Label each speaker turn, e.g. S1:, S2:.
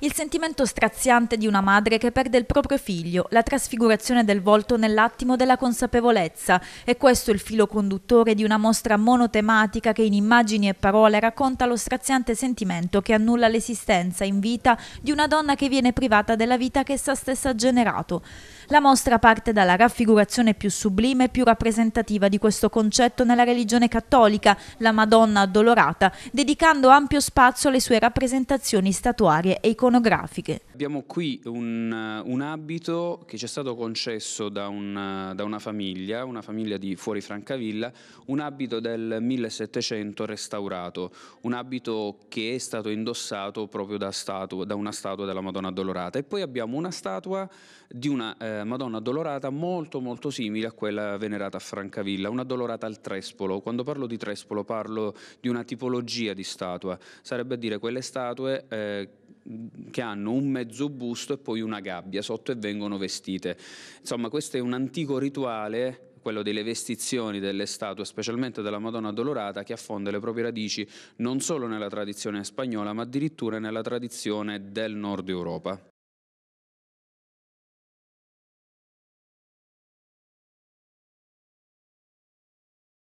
S1: Il sentimento straziante di una madre che perde il proprio figlio, la trasfigurazione del volto nell'attimo della consapevolezza, è questo il filo conduttore di una mostra monotematica che in immagini e parole racconta lo straziante sentimento che annulla l'esistenza in vita di una donna che viene privata della vita che essa stessa ha generato. La mostra parte dalla raffigurazione più sublime e più rappresentativa di questo concetto nella religione cattolica, la Madonna addolorata, dedicando ampio spazio alle sue rappresentazioni statuarie e iconografiche iconografiche.
S2: Abbiamo qui un, un abito che ci è stato concesso da una, da una famiglia, una famiglia di fuori Francavilla, un abito del 1700 restaurato, un abito che è stato indossato proprio da, statua, da una statua della Madonna Addolorata e poi abbiamo una statua di una eh, Madonna Addolorata molto molto simile a quella venerata a Francavilla, una Addolorata al Trespolo. Quando parlo di Trespolo parlo di una tipologia di statua, sarebbe a dire quelle statue eh, che hanno un mezzo busto e poi una gabbia sotto e vengono vestite. Insomma, questo è un antico rituale quello delle vestizioni delle statue, specialmente della Madonna Dolorata, che affonda le proprie radici non solo nella tradizione spagnola, ma addirittura nella tradizione del nord Europa.